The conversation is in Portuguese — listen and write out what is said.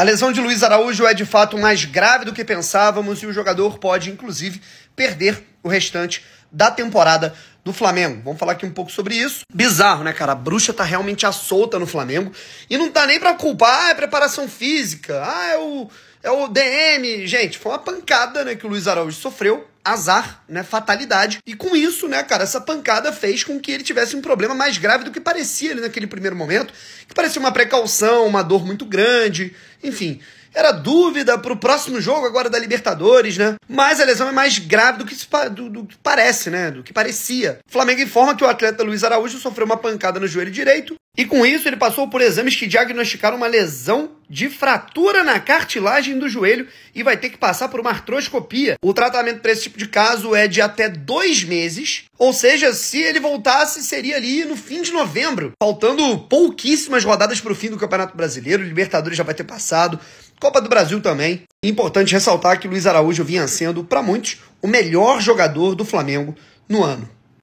A lesão de Luiz Araújo é de fato mais grave do que pensávamos e o jogador pode, inclusive, perder o restante da temporada do Flamengo. Vamos falar aqui um pouco sobre isso. Bizarro, né, cara? A bruxa tá realmente à solta no Flamengo e não tá nem pra culpar, ah, é preparação física, ah, é o, é o DM. Gente, foi uma pancada, né, que o Luiz Araújo sofreu. Azar, né? Fatalidade. E com isso, né, cara, essa pancada fez com que ele tivesse um problema mais grave do que parecia ali naquele primeiro momento, que parecia uma precaução, uma dor muito grande, enfim, era dúvida para o próximo jogo agora da Libertadores, né? Mas a lesão é mais grave do que, se, do, do que parece, né? Do que parecia. O Flamengo informa que o atleta Luiz Araújo sofreu uma pancada no joelho direito e com isso, ele passou por exames que diagnosticaram uma lesão de fratura na cartilagem do joelho e vai ter que passar por uma artroscopia. O tratamento para esse tipo de caso é de até dois meses, ou seja, se ele voltasse, seria ali no fim de novembro, faltando pouquíssimas rodadas para o fim do Campeonato Brasileiro. O Libertadores já vai ter passado, Copa do Brasil também. Importante ressaltar que Luiz Araújo vinha sendo, para muitos, o melhor jogador do Flamengo no ano.